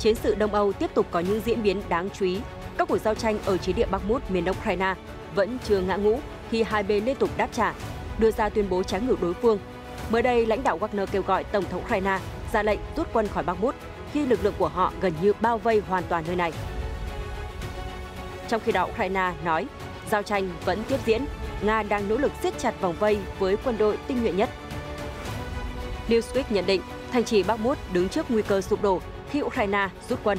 chiến sự Đông Âu tiếp tục có những diễn biến đáng chú ý. Các cuộc giao tranh ở chiến địa Bakhmut miền đông Ukraine vẫn chưa ngã ngũ khi hai bên liên tục đáp trả, đưa ra tuyên bố trái ngược đối phương. Mới đây, lãnh đạo Wagner kêu gọi Tổng thống Ukraine ra lệnh rút quân khỏi Bakhmut khi lực lượng của họ gần như bao vây hoàn toàn nơi này. Trong khi đó, Ukraine nói giao tranh vẫn tiếp diễn, Nga đang nỗ lực siết chặt vòng vây với quân đội tinh nhuệ nhất. Newsweek nhận định thành trì Bakhmut đứng trước nguy cơ sụp đổ khi Ukraine rút quân.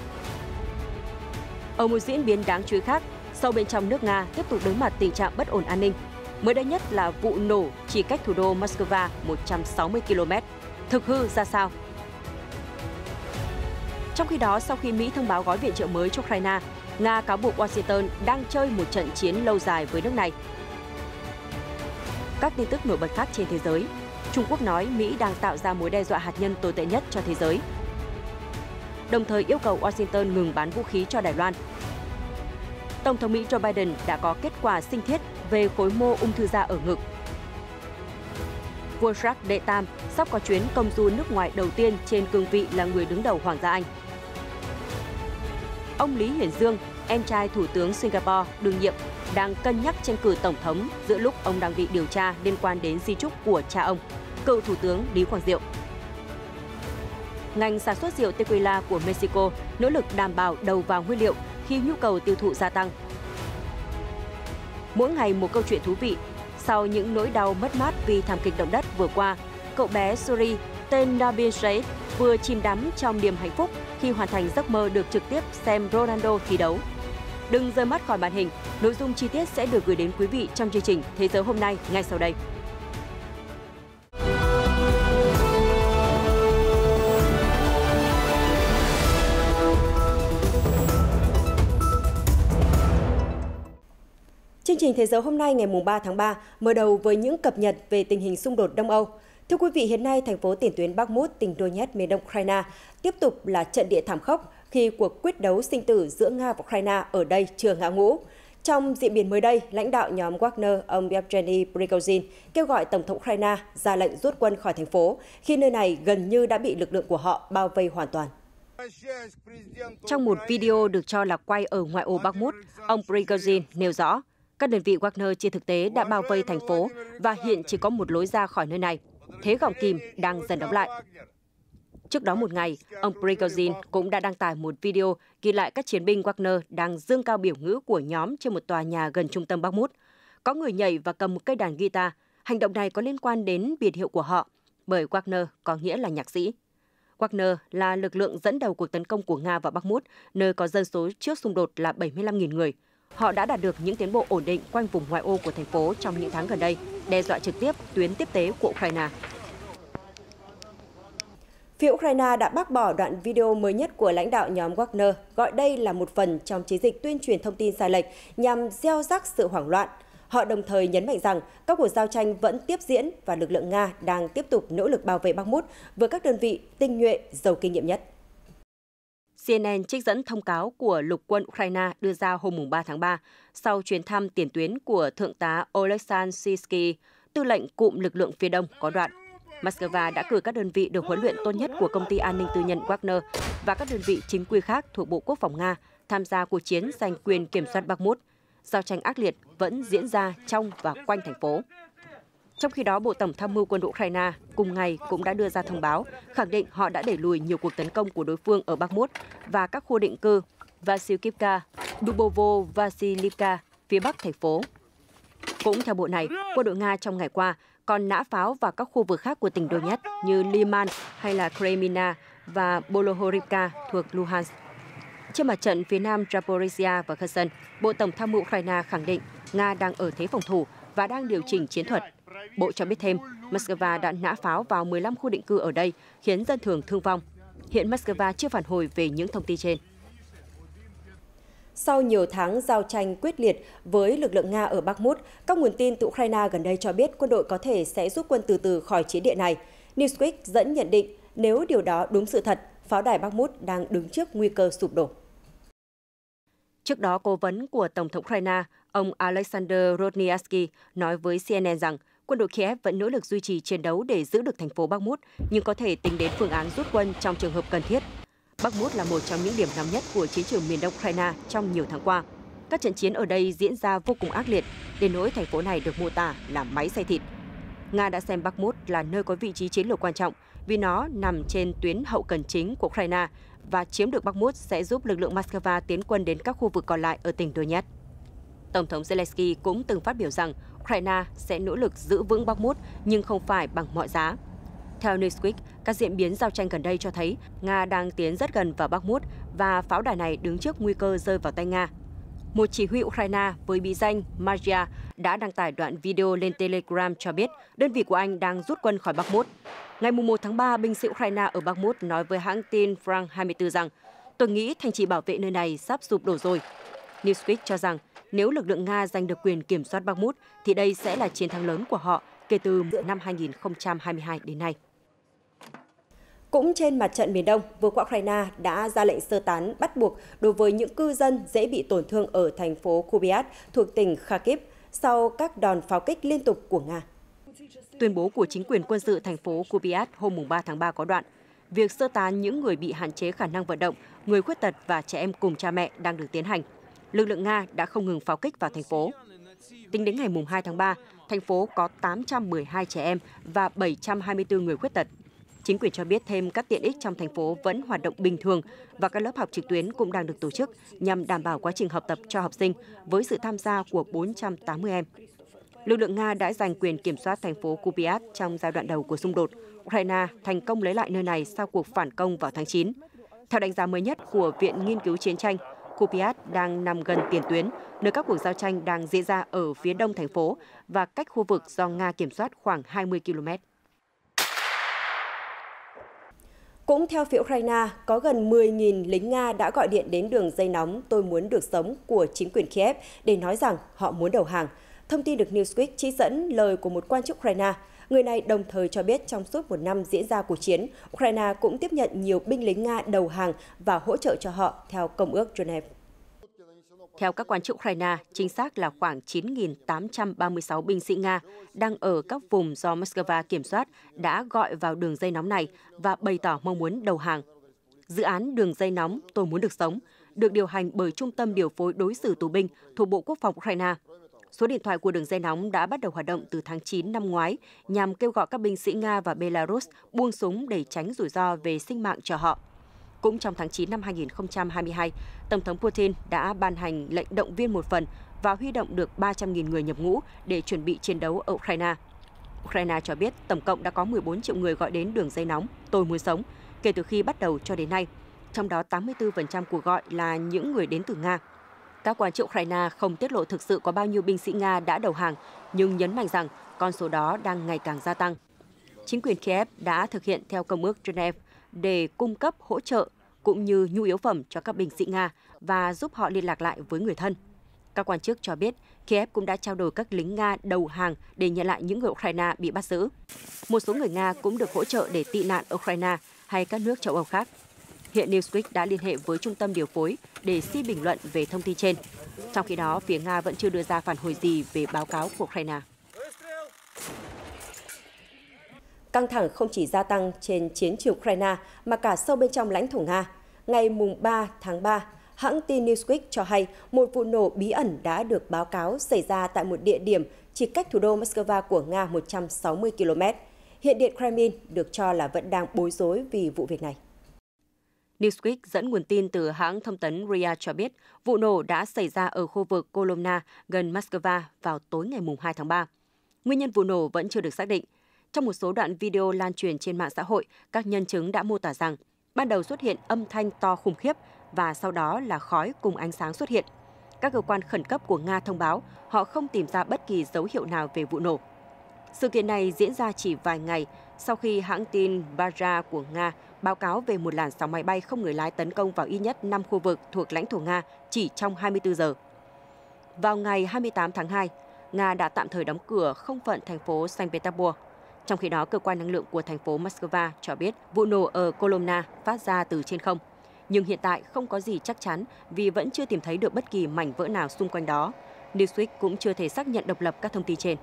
Ở một diễn biến đáng chú ý khác, sau bên trong nước Nga tiếp tục đối mặt tình trạng bất ổn an ninh. Mới đây nhất là vụ nổ chỉ cách thủ đô Moscow 160 km. Thực hư ra sao? Trong khi đó, sau khi Mỹ thông báo gói viện trợ mới cho Ukraine, Nga cáo buộc Washington đang chơi một trận chiến lâu dài với nước này. Các tin tức nổi bật khác trên thế giới. Trung Quốc nói Mỹ đang tạo ra mối đe dọa hạt nhân tồi tệ nhất cho thế giới đồng thời yêu cầu Washington ngừng bán vũ khí cho Đài Loan. Tổng thống Mỹ Joe Biden đã có kết quả sinh thiết về khối mô ung thư da ở ngực. Vua Charles đệ tam sắp có chuyến công du nước ngoài đầu tiên trên cương vị là người đứng đầu Hoàng gia Anh. Ông Lý Hiển Dương, em trai Thủ tướng Singapore đương nhiệm, đang cân nhắc tranh cử Tổng thống giữa lúc ông đang bị điều tra liên quan đến di trúc của cha ông, cựu Thủ tướng Lý Quang Diệu ngành sản xuất rượu tequila của Mexico nỗ lực đảm bảo đầu vào nguyên liệu khi nhu cầu tiêu thụ gia tăng. Mỗi ngày một câu chuyện thú vị, sau những nỗi đau mất mát vì thảm kịch động đất vừa qua, cậu bé Suri tên Nabil Sheikh vừa chìm đắm trong niềm hạnh phúc khi hoàn thành giấc mơ được trực tiếp xem Ronaldo thi đấu. Đừng rời mắt khỏi màn hình, nội dung chi tiết sẽ được gửi đến quý vị trong chương trình Thế giới hôm nay ngay sau đây. trình Thế giới hôm nay ngày 3 tháng 3 mở đầu với những cập nhật về tình hình xung đột Đông Âu. Thưa quý vị, hiện nay thành phố tiền tuyến bắc Bakhmut, tỉnh Donetsk, miền đông Ukraine tiếp tục là trận địa thảm khốc khi cuộc quyết đấu sinh tử giữa Nga và Ukraine ở đây chưa ngã ngũ. Trong diễn biến mới đây, lãnh đạo nhóm Wagner, ông Yevgeny Prigozhin, kêu gọi Tổng thống Ukraine ra lệnh rút quân khỏi thành phố, khi nơi này gần như đã bị lực lượng của họ bao vây hoàn toàn. Trong một video được cho là quay ở ngoại ô bắc Bakhmut, ông Prigozhin nêu rõ, các đơn vị Wagner trên thực tế đã bao vây thành phố và hiện chỉ có một lối ra khỏi nơi này. Thế gọng kìm đang dần đóng lại. Trước đó một ngày, ông Prigozhin cũng đã đăng tải một video ghi lại các chiến binh Wagner đang dương cao biểu ngữ của nhóm trên một tòa nhà gần trung tâm Bắc Bakhmut. Có người nhảy và cầm một cây đàn guitar. Hành động này có liên quan đến biệt hiệu của họ, bởi Wagner có nghĩa là nhạc sĩ. Wagner là lực lượng dẫn đầu cuộc tấn công của Nga vào Bắc Bakhmut, nơi có dân số trước xung đột là 75.000 người – họ đã đạt được những tiến bộ ổn định quanh vùng ngoại ô của thành phố trong những tháng gần đây, đe dọa trực tiếp tuyến tiếp tế của Ukraine. Phía Ukraine đã bác bỏ đoạn video mới nhất của lãnh đạo nhóm Wagner, gọi đây là một phần trong chiến dịch tuyên truyền thông tin sai lệch nhằm gieo rắc sự hoảng loạn. Họ đồng thời nhấn mạnh rằng các cuộc giao tranh vẫn tiếp diễn và lực lượng Nga đang tiếp tục nỗ lực bảo vệ Bakhmut với các đơn vị tinh nhuệ, giàu kinh nghiệm nhất. CNN trích dẫn thông cáo của lục quân Ukraine đưa ra hôm 3 tháng 3 sau chuyến thăm tiền tuyến của Thượng tá Oleksandr Sisky, tư lệnh cụm lực lượng phía đông có đoạn. Moscow đã cử các đơn vị được huấn luyện tốt nhất của công ty an ninh tư nhân Wagner và các đơn vị chính quy khác thuộc Bộ Quốc phòng Nga tham gia cuộc chiến giành quyền kiểm soát Bakhmut. Giao tranh ác liệt vẫn diễn ra trong và quanh thành phố. Trong khi đó, Bộ Tổng tham mưu quân đội Ukraine cùng ngày cũng đã đưa ra thông báo khẳng định họ đã đẩy lùi nhiều cuộc tấn công của đối phương ở Bakhmut và các khu định cư Vasilkivka, Dubovo, Vasilivka phía bắc thành phố. Cũng theo bộ này, quân đội Nga trong ngày qua còn nã pháo vào các khu vực khác của tỉnh Donetsk như Liman hay là Kremina và Bolohorivka thuộc Luhansk. Trên mặt trận phía nam Zaporizhia và Kherson, Bộ Tổng tham mưu Ukraine khẳng định Nga đang ở thế phòng thủ và đang điều chỉnh chiến thuật Bộ cho biết thêm, Moscow đã nã pháo vào 15 khu định cư ở đây, khiến dân thường thương vong. Hiện Moscow chưa phản hồi về những thông tin trên. Sau nhiều tháng giao tranh quyết liệt với lực lượng Nga ở Bakhmut, các nguồn tin từ Ukraine gần đây cho biết quân đội có thể sẽ rút quân từ từ khỏi chiến địa này. Newsweek dẫn nhận định nếu điều đó đúng sự thật, pháo đài Bakhmut đang đứng trước nguy cơ sụp đổ. Trước đó, cố vấn của Tổng thống Ukraine, ông Alexander Rodniansky nói với CNN rằng quân đội Kiev vẫn nỗ lực duy trì chiến đấu để giữ được thành phố Bakhmut, nhưng có thể tính đến phương án rút quân trong trường hợp cần thiết. Bakhmut là một trong những điểm nóng nhất của chiến trường miền đông Ukraine trong nhiều tháng qua. Các trận chiến ở đây diễn ra vô cùng ác liệt, đến nỗi thành phố này được mô tả là máy xay thịt. Nga đã xem Bakhmut là nơi có vị trí chiến lược quan trọng vì nó nằm trên tuyến hậu cần chính của Ukraine và chiếm được Bakhmut sẽ giúp lực lượng Moscow tiến quân đến các khu vực còn lại ở tỉnh Donetsk. Tổng thống Zelensky cũng từng phát biểu rằng Ukraine sẽ nỗ lực giữ vững Bakhmut nhưng không phải bằng mọi giá. Theo Newsweek, các diễn biến giao tranh gần đây cho thấy Nga đang tiến rất gần vào Bakhmut và pháo đài này đứng trước nguy cơ rơi vào tay Nga. Một chỉ huy Ukraine với bí danh Magia đã đăng tải đoạn video lên Telegram cho biết đơn vị của anh đang rút quân khỏi Bakhmut. Ngày 1 tháng 3, binh sĩ Ukraine ở Bakhmut nói với hãng tin Frank 24 rằng Tôi nghĩ thành trì bảo vệ nơi này sắp sụp đổ rồi. Newsweek cho rằng nếu lực lượng Nga giành được quyền kiểm soát Bakhmut thì đây sẽ là chiến thắng lớn của họ kể từ năm 2022 đến nay. Cũng trên mặt trận miền Đông, vừa qua Ukraine đã ra lệnh sơ tán bắt buộc đối với những cư dân dễ bị tổn thương ở thành phố Kupiansk thuộc tỉnh Kharkiv sau các đòn pháo kích liên tục của Nga. Tuyên bố của chính quyền quân sự thành phố Kupiansk hôm 3 tháng 3 có đoạn, việc sơ tán những người bị hạn chế khả năng vận động, người khuyết tật và trẻ em cùng cha mẹ đang được tiến hành – lực lượng Nga đã không ngừng pháo kích vào thành phố. Tính đến ngày 2 tháng 3, thành phố có 812 trẻ em và 724 người khuyết tật. Chính quyền cho biết thêm các tiện ích trong thành phố vẫn hoạt động bình thường và các lớp học trực tuyến cũng đang được tổ chức nhằm đảm bảo quá trình học tập cho học sinh với sự tham gia của 480 em. Lực lượng Nga đã giành quyền kiểm soát thành phố Kupiansk trong giai đoạn đầu của xung đột. Ukraine thành công lấy lại nơi này sau cuộc phản công vào tháng 9. Theo đánh giá mới nhất của Viện Nghiên cứu Chiến tranh, Kupiat đang nằm gần tiền tuyến, nơi các cuộc giao tranh đang diễn ra ở phía đông thành phố và cách khu vực do Nga kiểm soát khoảng 20 km. Cũng theo phía Ukraine, có gần 10.000 lính Nga đã gọi điện đến đường dây nóng Tôi muốn được sống của chính quyền Kiev để nói rằng họ muốn đầu hàng. Thông tin được Newsweek chỉ dẫn lời của một quan chức Ukraine – Người này đồng thời cho biết trong suốt một năm diễn ra cuộc chiến, Ukraine cũng tiếp nhận nhiều binh lính Nga đầu hàng và hỗ trợ cho họ theo Công ước Geneva. Theo các quan chức Ukraine, chính xác là khoảng 9.836 binh sĩ Nga đang ở các vùng do Moscow kiểm soát đã gọi vào đường dây nóng này và bày tỏ mong muốn đầu hàng. Dự án Đường dây nóng Tôi muốn được sống được điều hành bởi Trung tâm Điều phối Đối xử Tù binh thuộc Bộ Quốc phòng Ukraine Số điện thoại của đường dây nóng đã bắt đầu hoạt động từ tháng 9 năm ngoái nhằm kêu gọi các binh sĩ Nga và Belarus buông súng để tránh rủi ro về sinh mạng cho họ. Cũng trong tháng 9 năm 2022, Tổng thống Putin đã ban hành lệnh động viên một phần và huy động được 300.000 người nhập ngũ để chuẩn bị chiến đấu ở Ukraine. Ukraine cho biết tổng cộng đã có 14 triệu người gọi đến đường dây nóng Tôi muốn sống kể từ khi bắt đầu cho đến nay, trong đó 84% cuộc gọi là những người đến từ Nga. Các quan chức Ukraine không tiết lộ thực sự có bao nhiêu binh sĩ Nga đã đầu hàng, nhưng nhấn mạnh rằng con số đó đang ngày càng gia tăng. Chính quyền Kiev đã thực hiện theo Công ước Geneva để cung cấp hỗ trợ cũng như nhu yếu phẩm cho các binh sĩ Nga và giúp họ liên lạc lại với người thân. Các quan chức cho biết Kiev cũng đã trao đổi các lính Nga đầu hàng để nhận lại những người Ukraine bị bắt giữ. Một số người Nga cũng được hỗ trợ để tị nạn Ukraine hay các nước châu Âu khác. Hiện Newsweek đã liên hệ với trung tâm điều phối để xin bình luận về thông tin trên. Trong khi đó, phía Nga vẫn chưa đưa ra phản hồi gì về báo cáo của Ukraine. Căng thẳng không chỉ gia tăng trên chiến trường Ukraine mà cả sâu bên trong lãnh thổ Nga. Ngày mùng 3 tháng 3, hãng tin Newsweek cho hay một vụ nổ bí ẩn đã được báo cáo xảy ra tại một địa điểm chỉ cách thủ đô Moscow của Nga 160 km. Hiện điện Kremlin được cho là vẫn đang bối rối vì vụ việc này. Newsweek dẫn nguồn tin từ hãng thông tấn RIA cho biết vụ nổ đã xảy ra ở khu vực Kolomna gần Moscow vào tối ngày 2 tháng 3. Nguyên nhân vụ nổ vẫn chưa được xác định. Trong một số đoạn video lan truyền trên mạng xã hội, các nhân chứng đã mô tả rằng ban đầu xuất hiện âm thanh to khủng khiếp và sau đó là khói cùng ánh sáng xuất hiện. Các cơ quan khẩn cấp của Nga thông báo họ không tìm ra bất kỳ dấu hiệu nào về vụ nổ. Sự kiện này diễn ra chỉ vài ngày sau khi hãng tin Baja của Nga báo cáo về một làn sóng máy bay không người lái tấn công vào ít nhất 5 khu vực thuộc lãnh thổ Nga chỉ trong 24 giờ. Vào ngày 28 tháng 2, Nga đã tạm thời đóng cửa không phận thành phố Saint Petersburg. Trong khi đó, cơ quan năng lượng của thành phố Moscow cho biết vụ nổ ở Kolomna phát ra từ trên không. Nhưng hiện tại không có gì chắc chắn vì vẫn chưa tìm thấy được bất kỳ mảnh vỡ nào xung quanh đó. Newsweek cũng chưa thể xác nhận độc lập các thông tin trên.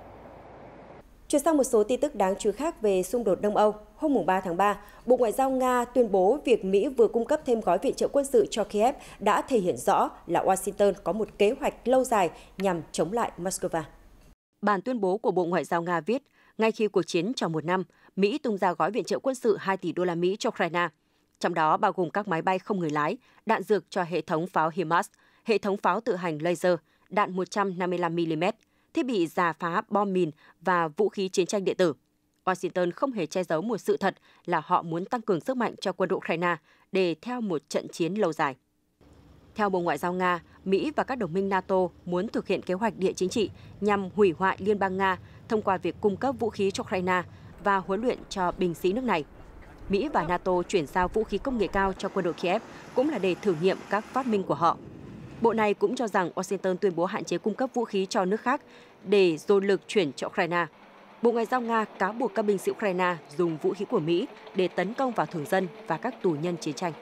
Chuyển sang một số tin tức đáng chú ý khác về xung đột Đông Âu. Hôm 3 tháng 3, Bộ Ngoại giao Nga tuyên bố việc Mỹ vừa cung cấp thêm gói viện trợ quân sự cho Kiev đã thể hiện rõ là Washington có một kế hoạch lâu dài nhằm chống lại Moscow. Bản tuyên bố của Bộ Ngoại giao Nga viết, ngay khi cuộc chiến trong một năm, Mỹ tung ra gói viện trợ quân sự 2 tỷ đô la Mỹ cho Ukraine, trong đó bao gồm các máy bay không người lái, đạn dược cho hệ thống pháo HIMARS, hệ thống pháo tự hành laser, đạn 155 mm, thiết bị giả phá bom mìn và vũ khí chiến tranh điện tử. Washington không hề che giấu một sự thật là họ muốn tăng cường sức mạnh cho quân đội Ukraine để theo một trận chiến lâu dài. Theo Bộ Ngoại giao Nga, Mỹ và các đồng minh NATO muốn thực hiện kế hoạch địa chính trị nhằm hủy hoại Liên bang Nga thông qua việc cung cấp vũ khí cho Ukraine và huấn luyện cho binh sĩ nước này. Mỹ và NATO chuyển giao vũ khí công nghệ cao cho quân đội Kiev cũng là để thử nghiệm các phát minh của họ. Bộ này cũng cho rằng Washington tuyên bố hạn chế cung cấp vũ khí cho nước khác để dồn lực chuyển cho Ukraine. Bộ Ngoại giao Nga cáo buộc các binh sĩ Ukraine dùng vũ khí của Mỹ để tấn công vào thường dân và các tù nhân chiến tranh.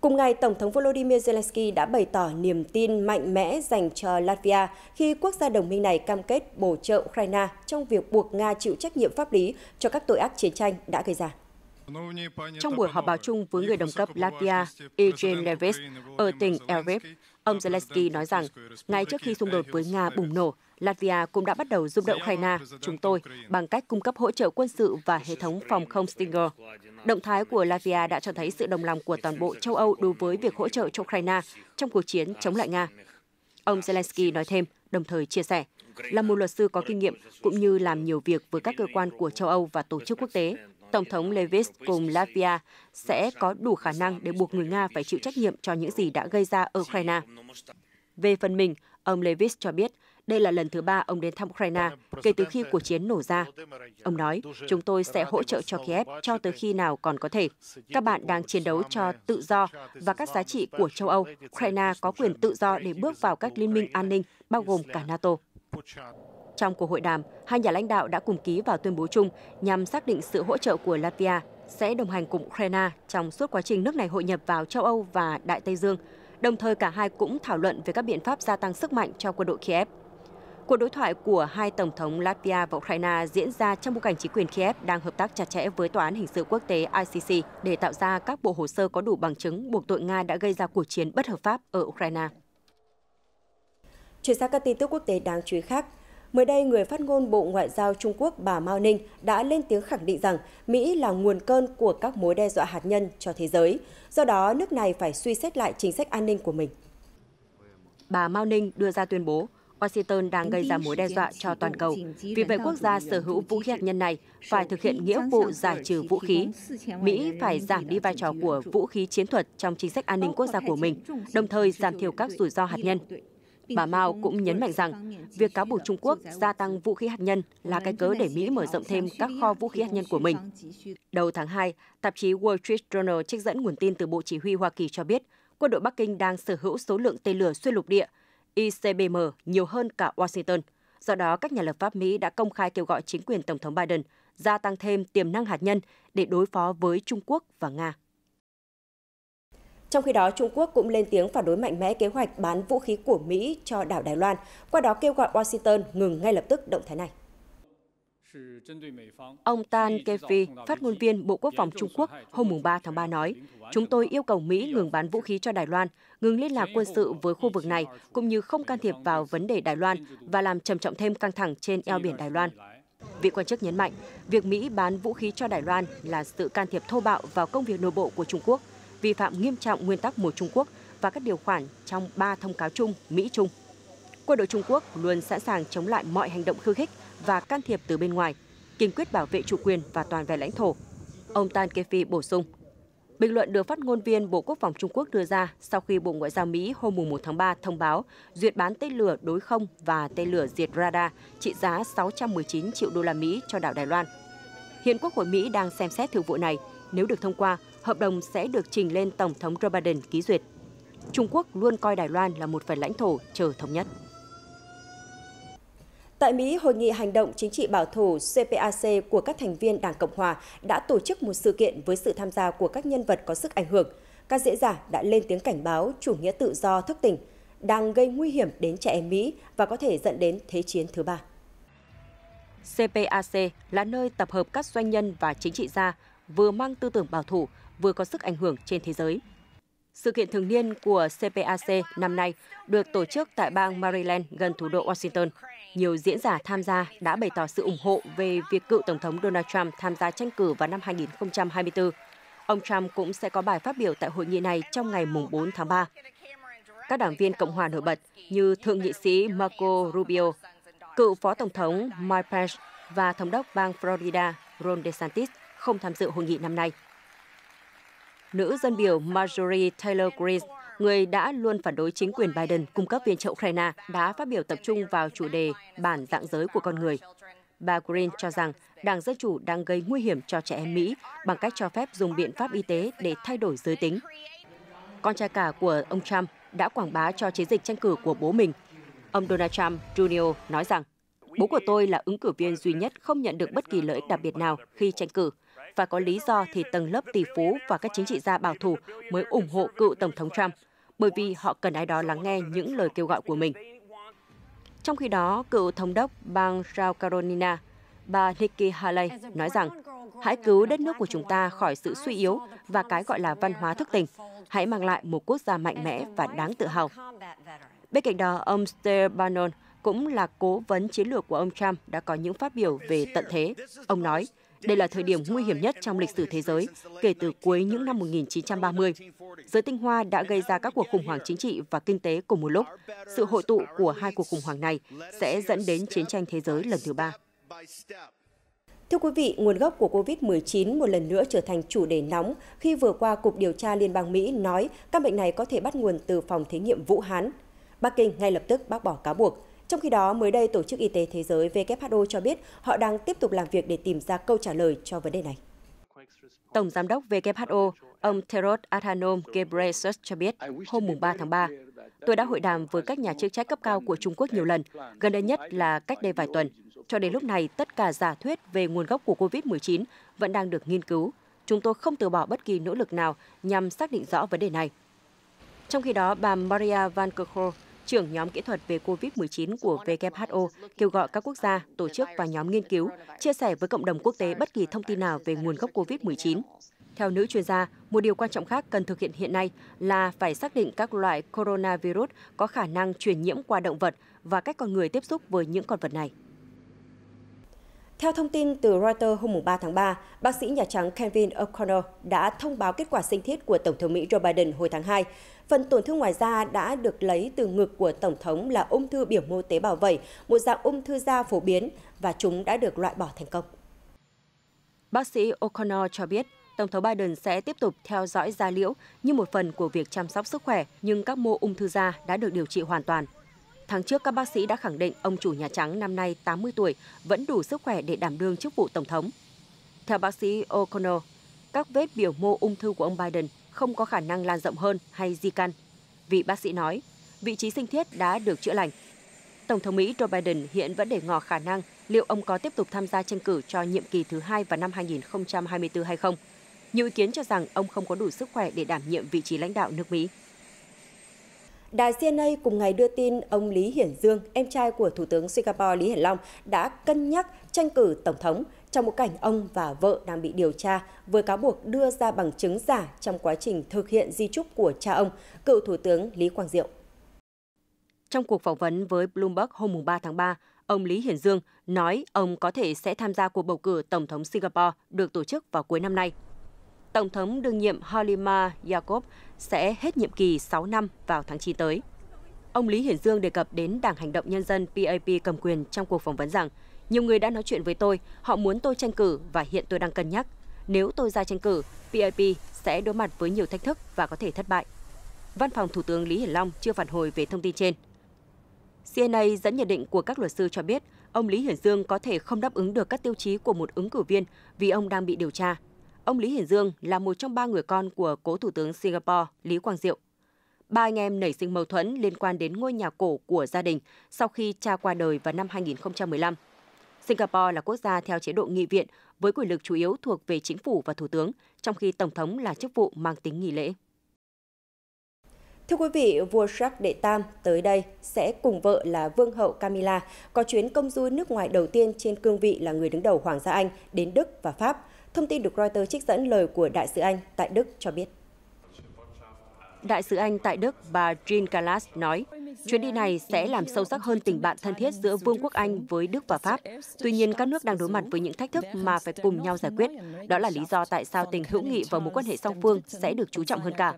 Cùng ngày, Tổng thống Volodymyr Zelensky đã bày tỏ niềm tin mạnh mẽ dành cho Latvia khi quốc gia đồng minh này cam kết bổ trợ Ukraine trong việc buộc Nga chịu trách nhiệm pháp lý cho các tội ác chiến tranh đã gây ra. Trong buổi họp báo chung với người đồng cấp Latvia Eugene Levis ở tỉnh Lviv, ông Zelensky nói rằng ngay trước khi xung đột với Nga bùng nổ, Latvia cũng đã bắt đầu giúp đỡ Ukraine, chúng tôi, bằng cách cung cấp hỗ trợ quân sự và hệ thống phòng không Stinger. Động thái của Latvia đã cho thấy sự đồng lòng của toàn bộ châu Âu đối với việc hỗ trợ cho Ukraine trong cuộc chiến chống lại Nga. Ông Zelensky nói thêm, đồng thời chia sẻ, là một luật sư có kinh nghiệm cũng như làm nhiều việc với các cơ quan của châu Âu và tổ chức quốc tế, Tổng thống Levis cùng Latvia sẽ có đủ khả năng để buộc người Nga phải chịu trách nhiệm cho những gì đã gây ra ở Ukraine. Về phần mình, ông Levis cho biết đây là lần thứ ba ông đến thăm Ukraine kể từ khi cuộc chiến nổ ra. Ông nói, chúng tôi sẽ hỗ trợ cho Kiev cho tới khi nào còn có thể. Các bạn đang chiến đấu cho tự do và các giá trị của châu Âu. Ukraine có quyền tự do để bước vào các liên minh an ninh, bao gồm cả NATO. Trong cuộc hội đàm, hai nhà lãnh đạo đã cùng ký vào tuyên bố chung nhằm xác định sự hỗ trợ của Latvia sẽ đồng hành cùng Ukraine trong suốt quá trình nước này hội nhập vào châu Âu và Đại Tây Dương. Đồng thời cả hai cũng thảo luận về các biện pháp gia tăng sức mạnh cho quân đội Kiev. Cuộc đối thoại của hai tổng thống Latvia và Ukraine diễn ra trong bối cảnh chính quyền Kiev đang hợp tác chặt chẽ với tòa án hình sự quốc tế ICC để tạo ra các bộ hồ sơ có đủ bằng chứng buộc tội Nga đã gây ra cuộc chiến bất hợp pháp ở Ukraine. Chuyển sang các tin tức quốc tế đáng chú ý khác, Mới đây, người phát ngôn Bộ Ngoại giao Trung Quốc bà Mao Ninh đã lên tiếng khẳng định rằng Mỹ là nguồn cơn của các mối đe dọa hạt nhân cho thế giới. Do đó, nước này phải suy xét lại chính sách an ninh của mình. Bà Mao Ninh đưa ra tuyên bố, Washington đang gây ra mối đe dọa cho toàn cầu. Vì vậy, quốc gia sở hữu vũ khí hạt nhân này phải thực hiện nghĩa vụ giải trừ vũ khí. Mỹ phải giảm đi vai trò của vũ khí chiến thuật trong chính sách an ninh quốc gia của mình, đồng thời giảm thiểu các rủi ro hạt nhân. Bà Mao cũng nhấn mạnh rằng việc cáo buộc Trung Quốc gia tăng vũ khí hạt nhân là cái cớ để Mỹ mở rộng thêm các kho vũ khí hạt nhân của mình. Đầu tháng 2, tạp chí Wall Street Journal trích dẫn nguồn tin từ Bộ Chỉ huy Hoa Kỳ cho biết quân đội Bắc Kinh đang sở hữu số lượng tên lửa xuyên lục địa ICBM nhiều hơn cả Washington. Do đó, các nhà lập pháp Mỹ đã công khai kêu gọi chính quyền Tổng thống Biden gia tăng thêm tiềm năng hạt nhân để đối phó với Trung Quốc và Nga. Trong khi đó, Trung Quốc cũng lên tiếng phản đối mạnh mẽ kế hoạch bán vũ khí của Mỹ cho đảo Đài Loan, qua đó kêu gọi Washington ngừng ngay lập tức động thái này. Ông Tan Kefi, phát ngôn viên Bộ Quốc phòng Trung Quốc hôm 3 tháng 3 nói, chúng tôi yêu cầu Mỹ ngừng bán vũ khí cho Đài Loan, ngừng liên lạc quân sự với khu vực này, cũng như không can thiệp vào vấn đề Đài Loan và làm trầm trọng thêm căng thẳng trên eo biển Đài Loan. Vị quan chức nhấn mạnh, việc Mỹ bán vũ khí cho Đài Loan là sự can thiệp thô bạo vào công việc nội bộ của Trung Quốc – vi phạm nghiêm trọng nguyên tắc một Trung Quốc và các điều khoản trong ba thông cáo chung Mỹ-Trung. Quân đội Trung Quốc luôn sẵn sàng chống lại mọi hành động khư khích và can thiệp từ bên ngoài, kiên quyết bảo vệ chủ quyền và toàn vẹn lãnh thổ. Ông Tan Kefi bổ sung. Bình luận được phát ngôn viên Bộ Quốc phòng Trung Quốc đưa ra sau khi Bộ Ngoại giao Mỹ hôm 1 tháng 3 thông báo duyệt bán tên lửa đối không và tên lửa diệt radar trị giá 619 triệu đô la Mỹ cho đảo Đài Loan. Hiện Quốc hội Mỹ đang xem xét thương vụ này. Nếu được thông qua, hợp đồng sẽ được trình lên Tổng thống Joe Biden ký duyệt. Trung Quốc luôn coi Đài Loan là một phần lãnh thổ chờ thống nhất. Tại Mỹ, Hội nghị Hành động Chính trị Bảo thủ CPAC của các thành viên Đảng Cộng Hòa đã tổ chức một sự kiện với sự tham gia của các nhân vật có sức ảnh hưởng. Các diễn giả đã lên tiếng cảnh báo chủ nghĩa tự do thức tỉnh đang gây nguy hiểm đến trẻ em Mỹ và có thể dẫn đến Thế chiến thứ ba. CPAC là nơi tập hợp các doanh nhân và chính trị gia vừa mang tư tưởng bảo thủ, vừa có sức ảnh hưởng trên thế giới. Sự kiện thường niên của CPAC năm nay được tổ chức tại bang Maryland gần thủ đô Washington. Nhiều diễn giả tham gia đã bày tỏ sự ủng hộ về việc cựu Tổng thống Donald Trump tham gia tranh cử vào năm 2024. Ông Trump cũng sẽ có bài phát biểu tại hội nghị này trong ngày 4 tháng 3. Các đảng viên Cộng hòa nổi bật như Thượng nghị sĩ Marco Rubio, cựu Phó Tổng thống Mike Pence và Thống đốc bang Florida Ron DeSantis không tham dự hội nghị năm nay nữ dân biểu Marjorie Taylor Greene, người đã luôn phản đối chính quyền Biden cung cấp viện trợ Ukraine, đã phát biểu tập trung vào chủ đề bản dạng giới của con người. Bà Green cho rằng Đảng Dân Chủ đang gây nguy hiểm cho trẻ em Mỹ bằng cách cho phép dùng biện pháp y tế để thay đổi giới tính. Con trai cả của ông Trump đã quảng bá cho chiến dịch tranh cử của bố mình. Ông Donald Trump Jr. nói rằng, bố của tôi là ứng cử viên duy nhất không nhận được bất kỳ lợi ích đặc biệt nào khi tranh cử – và có lý do thì tầng lớp tỷ phú và các chính trị gia bảo thủ mới ủng hộ cựu Tổng thống Trump, bởi vì họ cần ai đó lắng nghe những lời kêu gọi của mình. Trong khi đó, cựu thống đốc bang South Carolina, bà Nikki Haley nói rằng, hãy cứu đất nước của chúng ta khỏi sự suy yếu và cái gọi là văn hóa thức tỉnh. Hãy mang lại một quốc gia mạnh mẽ và đáng tự hào. Bên cạnh đó, ông Steve Bannon cũng là cố vấn chiến lược của ông Trump đã có những phát biểu về tận thế. Ông nói, đây là thời điểm nguy hiểm nhất trong lịch sử thế giới kể từ cuối những năm 1930. Giới tinh hoa đã gây ra các cuộc khủng hoảng chính trị và kinh tế cùng một lúc. Sự hội tụ của hai cuộc khủng hoảng này sẽ dẫn đến chiến tranh thế giới lần thứ ba. Thưa quý vị, nguồn gốc của COVID-19 một lần nữa trở thành chủ đề nóng khi vừa qua Cục Điều tra Liên bang Mỹ nói các bệnh này có thể bắt nguồn từ phòng thí nghiệm Vũ Hán. Bắc Kinh ngay lập tức bác bỏ cáo buộc. Trong khi đó, mới đây Tổ chức Y tế Thế giới WHO cho biết họ đang tiếp tục làm việc để tìm ra câu trả lời cho vấn đề này. Tổng Giám đốc WHO, ông terod Adhanom Ghebreyesus cho biết hôm 3 tháng 3, tôi đã hội đàm với các nhà chức trách cấp cao của Trung Quốc nhiều lần, gần đây nhất là cách đây vài tuần. Cho đến lúc này, tất cả giả thuyết về nguồn gốc của COVID-19 vẫn đang được nghiên cứu. Chúng tôi không từ bỏ bất kỳ nỗ lực nào nhằm xác định rõ vấn đề này. Trong khi đó, bà Maria Van Kerkhove, trưởng nhóm kỹ thuật về COVID-19 của WHO, kêu gọi các quốc gia, tổ chức và nhóm nghiên cứu chia sẻ với cộng đồng quốc tế bất kỳ thông tin nào về nguồn gốc COVID-19. Theo nữ chuyên gia, một điều quan trọng khác cần thực hiện hiện nay là phải xác định các loại coronavirus có khả năng truyền nhiễm qua động vật và cách con người tiếp xúc với những con vật này. Theo thông tin từ Reuters hôm 3 tháng 3, bác sĩ Nhà Trắng Kevin O'Connor đã thông báo kết quả sinh thiết của Tổng thống Mỹ Joe Biden hồi tháng 2. Phần tổn thương ngoài da đã được lấy từ ngực của Tổng thống là ung thư biểu mô tế bào vẩy, một dạng ung thư da phổ biến và chúng đã được loại bỏ thành công. Bác sĩ O'Connor cho biết, Tổng thống Biden sẽ tiếp tục theo dõi da liễu như một phần của việc chăm sóc sức khỏe, nhưng các mô ung thư da đã được điều trị hoàn toàn. Tháng trước, các bác sĩ đã khẳng định ông chủ Nhà Trắng năm nay 80 tuổi vẫn đủ sức khỏe để đảm đương chức vụ Tổng thống. Theo bác sĩ O'Connell, các vết biểu mô ung thư của ông Biden không có khả năng lan rộng hơn hay di căn. Vị bác sĩ nói, vị trí sinh thiết đã được chữa lành. Tổng thống Mỹ Joe Biden hiện vẫn để ngỏ khả năng liệu ông có tiếp tục tham gia tranh cử cho nhiệm kỳ thứ hai vào năm 2024 hay không. Nhiều ý kiến cho rằng ông không có đủ sức khỏe để đảm nhiệm vị trí lãnh đạo nước Mỹ. Đài CNA cùng ngày đưa tin ông Lý Hiển Dương, em trai của Thủ tướng Singapore Lý Hiển Long, đã cân nhắc tranh cử Tổng thống trong một cảnh ông và vợ đang bị điều tra với cáo buộc đưa ra bằng chứng giả trong quá trình thực hiện di trúc của cha ông, cựu Thủ tướng Lý Quang Diệu. Trong cuộc phỏng vấn với Bloomberg hôm 3 tháng 3, ông Lý Hiển Dương nói ông có thể sẽ tham gia cuộc bầu cử Tổng thống Singapore được tổ chức vào cuối năm nay. Tổng thống đương nhiệm Halima Yacob sẽ hết nhiệm kỳ 6 năm vào tháng 9 tới. Ông Lý Hiển Dương đề cập đến Đảng Hành động Nhân dân PAP cầm quyền trong cuộc phỏng vấn rằng nhiều người đã nói chuyện với tôi, họ muốn tôi tranh cử và hiện tôi đang cân nhắc. Nếu tôi ra tranh cử, PAP sẽ đối mặt với nhiều thách thức và có thể thất bại. Văn phòng Thủ tướng Lý Hiển Long chưa phản hồi về thông tin trên. CNA dẫn nhận định của các luật sư cho biết, ông Lý Hiển Dương có thể không đáp ứng được các tiêu chí của một ứng cử viên vì ông đang bị điều tra. Ông Lý Hiển Dương là một trong ba người con của cố Thủ tướng Singapore Lý Quang Diệu. Ba anh em nảy sinh mâu thuẫn liên quan đến ngôi nhà cổ của gia đình sau khi cha qua đời vào năm 2015. Singapore là quốc gia theo chế độ nghị viện với quyền lực chủ yếu thuộc về chính phủ và thủ tướng, trong khi tổng thống là chức vụ mang tính nghỉ lễ. Thưa quý vị, vua Jacques đệ Tam tới đây sẽ cùng vợ là vương hậu Camilla có chuyến công du nước ngoài đầu tiên trên cương vị là người đứng đầu Hoàng gia Anh đến Đức và Pháp. Thông tin được Reuters trích dẫn lời của Đại sứ Anh tại Đức cho biết. Đại sứ Anh tại Đức bà Jean Callas nói, chuyến đi này sẽ làm sâu sắc hơn tình bạn thân thiết giữa Vương quốc Anh với Đức và Pháp. Tuy nhiên, các nước đang đối mặt với những thách thức mà phải cùng nhau giải quyết. Đó là lý do tại sao tình hữu nghị và mối quan hệ song phương sẽ được chú trọng hơn cả.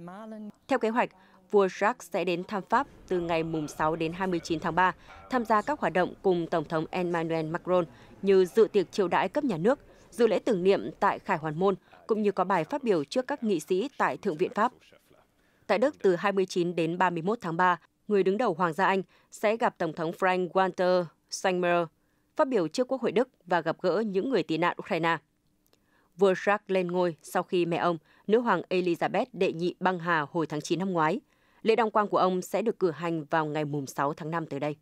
Theo kế hoạch, vua Jacques sẽ đến thăm Pháp từ ngày 6 đến 29 tháng 3, tham gia các hoạt động cùng Tổng thống Emmanuel Macron như dự tiệc chiêu đãi cấp nhà nước, dự lễ tưởng niệm tại Khải Hoàn Môn, cũng như có bài phát biểu trước các nghị sĩ tại Thượng viện Pháp. Tại Đức, từ 29 đến 31 tháng 3, người đứng đầu Hoàng gia Anh sẽ gặp Tổng thống Frank Walter Steinmeier phát biểu trước Quốc hội Đức và gặp gỡ những người tị nạn Ukraine. Vua Charles lên ngôi sau khi mẹ ông, nữ hoàng Elizabeth đệ nhị băng hà hồi tháng 9 năm ngoái. Lễ đăng quang của ông sẽ được cử hành vào ngày 6 tháng 5 tới đây.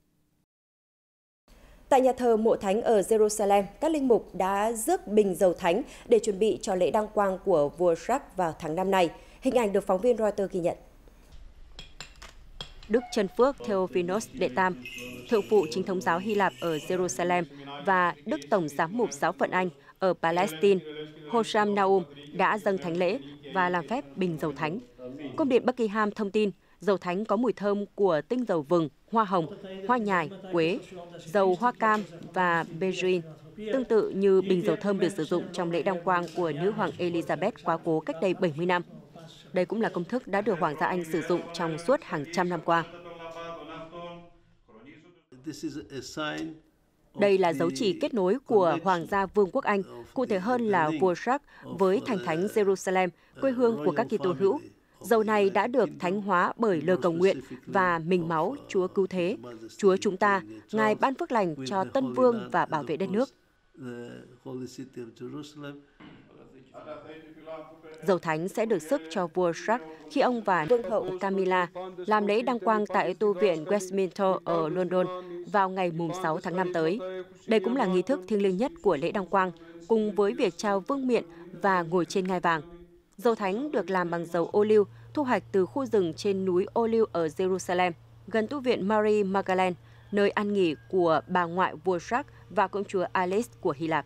Tại nhà thờ Mộ Thánh ở Jerusalem, các linh mục đã rước bình dầu thánh để chuẩn bị cho lễ đăng quang của vua Jacques vào tháng năm này. Hình ảnh được phóng viên Reuters ghi nhận. Đức Trần Phước Theophinos Đệ Tam, Thượng phụ Chính thống giáo Hy Lạp ở Jerusalem và Đức Tổng Giám mục Giáo phận Anh ở Palestine, Hosham Naum đã dâng thánh lễ và làm phép bình dầu thánh. Công điện Buckingham thông tin, Dầu thánh có mùi thơm của tinh dầu vừng, hoa hồng, hoa nhài, quế, dầu hoa cam và berin, tương tự như bình dầu thơm được sử dụng trong lễ đăng quang của nữ hoàng Elizabeth quá cố cách đây 70 năm. Đây cũng là công thức đã được Hoàng gia Anh sử dụng trong suốt hàng trăm năm qua. Đây là dấu chỉ kết nối của Hoàng gia Vương quốc Anh, cụ thể hơn là vua Jacques với uh, thành thánh Jerusalem, quê hương của các Kitô hữu Dầu này đã được thánh hóa bởi lời cầu nguyện và mình máu Chúa cứu thế. Chúa chúng ta, Ngài ban phước lành cho Tân Vương và bảo vệ đất nước. Dầu thánh sẽ được sức cho vua Shrek khi ông và vương hậu Camilla làm lễ đăng quang tại tu viện Westminster ở London vào ngày 6 tháng 5 tới. Đây cũng là nghi thức thiêng liêng nhất của lễ đăng quang, cùng với việc trao vương miện và ngồi trên ngai vàng. Dầu thánh được làm bằng dầu ô liu, thu hoạch từ khu rừng trên núi ô liu ở Jerusalem, gần tu viện Mary Magdalene, nơi an nghỉ của bà ngoại vua Jacques và công chúa Alice của Hy Lạp.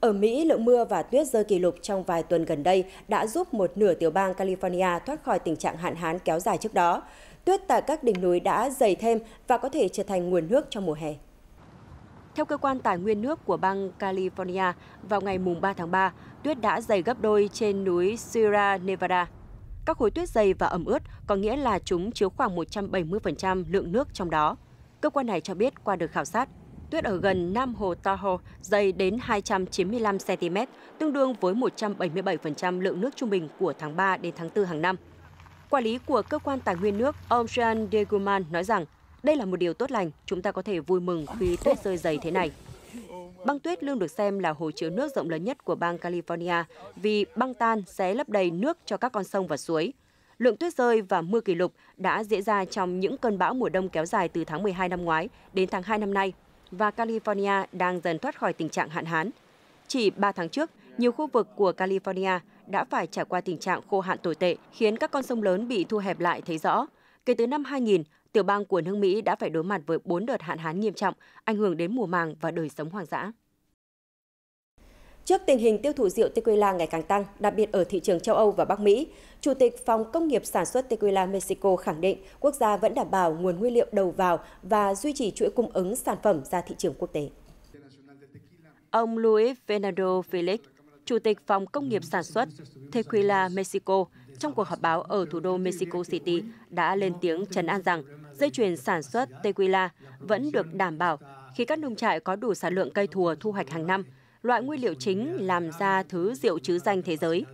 Ở Mỹ, lượng mưa và tuyết rơi kỷ lục trong vài tuần gần đây đã giúp một nửa tiểu bang California thoát khỏi tình trạng hạn hán kéo dài trước đó. Tuyết tại các đỉnh núi đã dày thêm và có thể trở thành nguồn nước trong mùa hè. Theo cơ quan tài nguyên nước của bang California, vào ngày 3 tháng 3, tuyết đã dày gấp đôi trên núi Sierra Nevada. Các khối tuyết dày và ẩm ướt có nghĩa là chúng chứa khoảng 170% lượng nước trong đó. Cơ quan này cho biết qua được khảo sát, tuyết ở gần Nam Hồ Tahoe dày đến 295 cm, tương đương với 177% lượng nước trung bình của tháng 3 đến tháng 4 hàng năm. Quản lý của cơ quan tài nguyên nước, ông Jean de Guman nói rằng đây là một điều tốt lành, chúng ta có thể vui mừng khi tuyết rơi dày thế này. Băng tuyết luôn được xem là hồ chứa nước rộng lớn nhất của bang California vì băng tan sẽ lấp đầy nước cho các con sông và suối. Lượng tuyết rơi và mưa kỷ lục đã diễn ra trong những cơn bão mùa đông kéo dài từ tháng 12 năm ngoái đến tháng 2 năm nay và California đang dần thoát khỏi tình trạng hạn hán. Chỉ 3 tháng trước, nhiều khu vực của California đã phải trải qua tình trạng khô hạn tồi tệ khiến các con sông lớn bị thu hẹp lại thấy rõ. Kể từ năm 2000, tiểu bang của nước Mỹ đã phải đối mặt với 4 đợt hạn hán nghiêm trọng, ảnh hưởng đến mùa màng và đời sống hoang dã. Trước tình hình tiêu thụ rượu tequila ngày càng tăng, đặc biệt ở thị trường châu Âu và Bắc Mỹ, Chủ tịch Phòng Công nghiệp Sản xuất Tequila Mexico khẳng định quốc gia vẫn đảm bảo nguồn nguyên liệu đầu vào và duy trì chuỗi cung ứng sản phẩm ra thị trường quốc tế. Ông Luis Fernando Felix, Chủ tịch Phòng Công nghiệp Sản xuất Tequila Mexico trong cuộc họp báo ở thủ đô Mexico City đã lên tiếng trấn an rằng dây chuyền sản xuất tequila vẫn được đảm bảo khi các nông trại có đủ sản lượng cây thùa thu hoạch hàng năm, loại nguyên liệu chính làm ra thứ rượu chứ danh thế giới.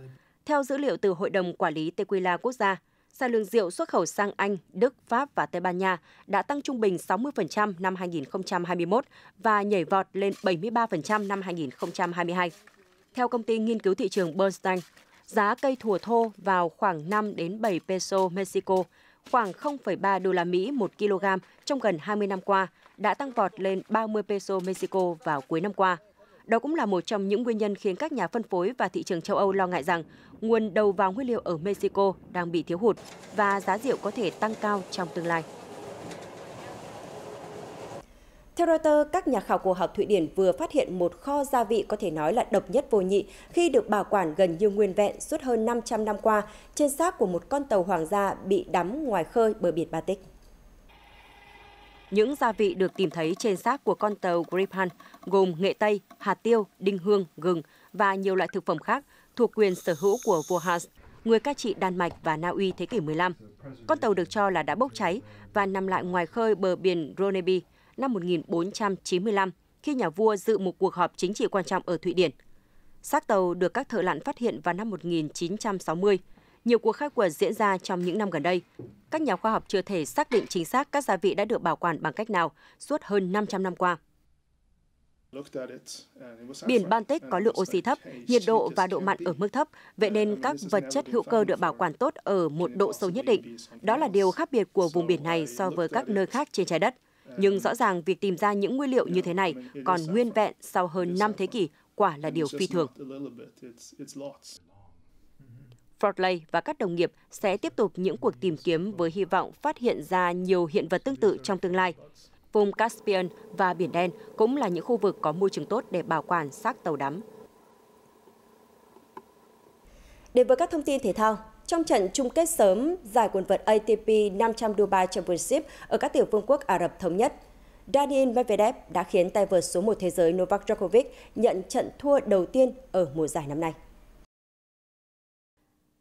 Theo dữ liệu từ Hội đồng Quản lý Tequila Quốc gia, sản lượng rượu xuất khẩu sang Anh, Đức, Pháp và Tây Ban Nha đã tăng trung bình 60% năm 2021 và nhảy vọt lên 73% năm 2022. Theo công ty nghiên cứu thị trường Bernstein, giá cây thùa thô vào khoảng 5 đến 7 peso Mexico, khoảng 0,3 đô la Mỹ 1 kg trong gần 20 năm qua, đã tăng vọt lên 30 peso Mexico vào cuối năm qua. Đó cũng là một trong những nguyên nhân khiến các nhà phân phối và thị trường châu Âu lo ngại rằng nguồn đầu vào nguyên liệu ở Mexico đang bị thiếu hụt và giá rượu có thể tăng cao trong tương lai. Theo Reuters, các nhà khảo cổ học Thụy Điển vừa phát hiện một kho gia vị có thể nói là độc nhất vô nhị khi được bảo quản gần như nguyên vẹn suốt hơn 500 năm qua trên xác của một con tàu hoàng gia bị đắm ngoài khơi bờ biển Baltic. Những gia vị được tìm thấy trên xác của con tàu Gripen gồm nghệ tây, hạt tiêu, đinh hương, gừng và nhiều loại thực phẩm khác thuộc quyền sở hữu của vua Hans, người cai trị Đan Mạch và Na Uy thế kỷ 15. Con tàu được cho là đã bốc cháy và nằm lại ngoài khơi bờ biển Ronneby, năm 1495 khi nhà vua dự một cuộc họp chính trị quan trọng ở Thụy Điển. Xác tàu được các thợ lặn phát hiện vào năm 1960. Nhiều cuộc khai quật diễn ra trong những năm gần đây. Các nhà khoa học chưa thể xác định chính xác các gia vị đã được bảo quản bằng cách nào suốt hơn 500 năm qua. Biển Baltic có lượng oxy thấp, nhiệt độ và độ mặn ở mức thấp, vậy nên các vật chất hữu cơ được bảo quản tốt ở một độ sâu nhất định. Đó là điều khác biệt của vùng biển này so với các nơi khác trên trái đất. Nhưng rõ ràng việc tìm ra những nguyên liệu như thế này còn nguyên vẹn sau hơn 5 thế kỷ quả là điều phi thường. Fortley và các đồng nghiệp sẽ tiếp tục những cuộc tìm kiếm với hy vọng phát hiện ra nhiều hiện vật tương tự trong tương lai. Vùng Caspian và Biển Đen cũng là những khu vực có môi trường tốt để bảo quản xác tàu đắm. Đến với các thông tin thể thao, trong trận chung kết sớm giải quần vợt ATP 500 Dubai Championship ở các tiểu vương quốc Ả Rập Thống Nhất, Daniel Medvedev đã khiến tay vợt số 1 thế giới Novak Djokovic nhận trận thua đầu tiên ở mùa giải năm nay.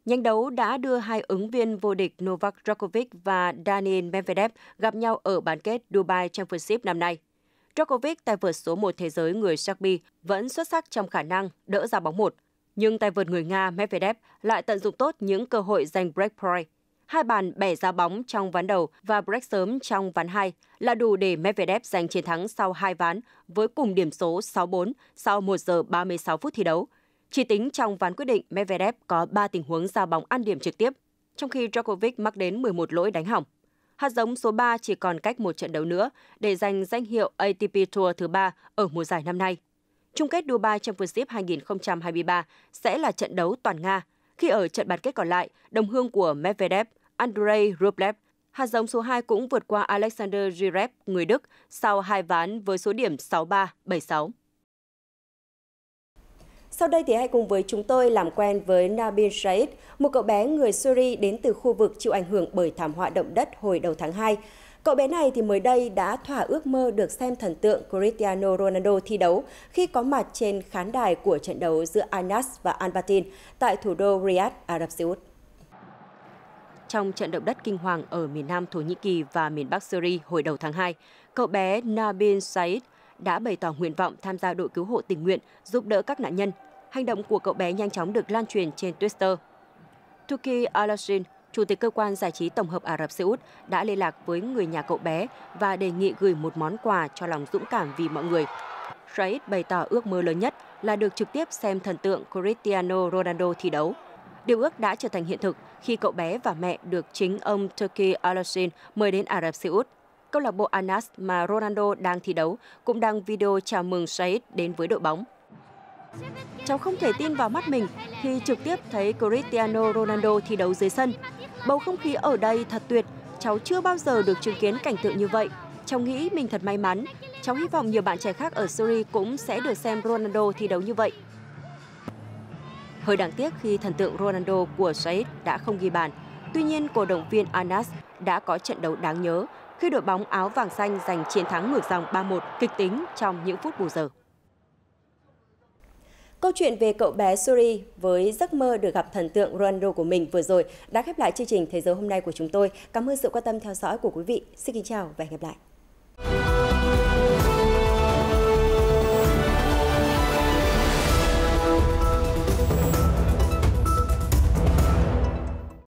Nhanh đấu đã đưa hai ứng viên vô địch Novak Djokovic và Daniel Medvedev gặp nhau ở bán kết Dubai Championship năm nay. Djokovic, tay vợt số 1 thế giới người Serbia, vẫn xuất sắc trong khả năng đỡ ra bóng một. Nhưng tay vợt người Nga Medvedev lại tận dụng tốt những cơ hội giành break point. Hai bàn bẻ ra bóng trong ván đầu và break sớm trong ván 2 là đủ để Medvedev giành chiến thắng sau hai ván với cùng điểm số 6-4 sau 1 giờ 36 phút thi đấu. Chỉ tính trong ván quyết định, Medvedev có 3 tình huống ra bóng ăn điểm trực tiếp, trong khi Djokovic mắc đến 11 lỗi đánh hỏng. Hạt giống số 3 chỉ còn cách một trận đấu nữa để giành danh hiệu ATP Tour thứ 3 ở mùa giải năm nay chung kết Dubai Championship 2023 sẽ là trận đấu toàn Nga, khi ở trận bán kết còn lại, đồng hương của Medvedev, Andrei Rublev, hạt giống số 2 cũng vượt qua Alexander Zverev, người Đức, sau hai ván với số điểm 6-3, 7-6. Sau đây thì hãy cùng với chúng tôi làm quen với Nabil Said, một cậu bé người Syria đến từ khu vực chịu ảnh hưởng bởi thảm họa động đất hồi đầu tháng 2. Cậu bé này thì mới đây đã thỏa ước mơ được xem thần tượng Cristiano Ronaldo thi đấu khi có mặt trên khán đài của trận đấu giữa Anas và Albatin tại thủ đô Riyadh, Ả Rập Xê Út. Trong trận động đất kinh hoàng ở miền Nam Thổ Nhĩ Kỳ và miền Bắc Syria hồi đầu tháng 2, cậu bé Nabil Said đã bày tỏ nguyện vọng tham gia đội cứu hộ tình nguyện giúp đỡ các nạn nhân. Hành động của cậu bé nhanh chóng được lan truyền trên Twitter. Tuki Alashin, Chủ tịch Cơ quan Giải trí Tổng hợp Ả Rập Xê Út đã liên lạc với người nhà cậu bé và đề nghị gửi một món quà cho lòng dũng cảm vì mọi người. Said bày tỏ ước mơ lớn nhất là được trực tiếp xem thần tượng Cristiano Ronaldo thi đấu. Điều ước đã trở thành hiện thực khi cậu bé và mẹ được chính ông Turkey al mời đến Ả Rập Xê Út. Câu lạc bộ Anas mà Ronaldo đang thi đấu cũng đang video chào mừng Said đến với đội bóng. Cháu không thể tin vào mắt mình khi trực tiếp thấy Cristiano Ronaldo thi đấu dưới sân. Bầu không khí ở đây thật tuyệt, cháu chưa bao giờ được chứng kiến cảnh tượng như vậy. Cháu nghĩ mình thật may mắn, cháu hy vọng nhiều bạn trẻ khác ở Syria cũng sẽ được xem Ronaldo thi đấu như vậy. Hơi đáng tiếc khi thần tượng Ronaldo của Said đã không ghi bàn. Tuy nhiên, cổ động viên Anas đã có trận đấu đáng nhớ khi đội bóng áo vàng xanh giành chiến thắng ngược dòng 3-1 kịch tính trong những phút bù giờ. Câu chuyện về cậu bé Suri với giấc mơ được gặp thần tượng Ronaldo của mình vừa rồi đã khép lại chương trình Thế giới hôm nay của chúng tôi. Cảm ơn sự quan tâm theo dõi của quý vị. Xin kính chào và hẹn gặp lại.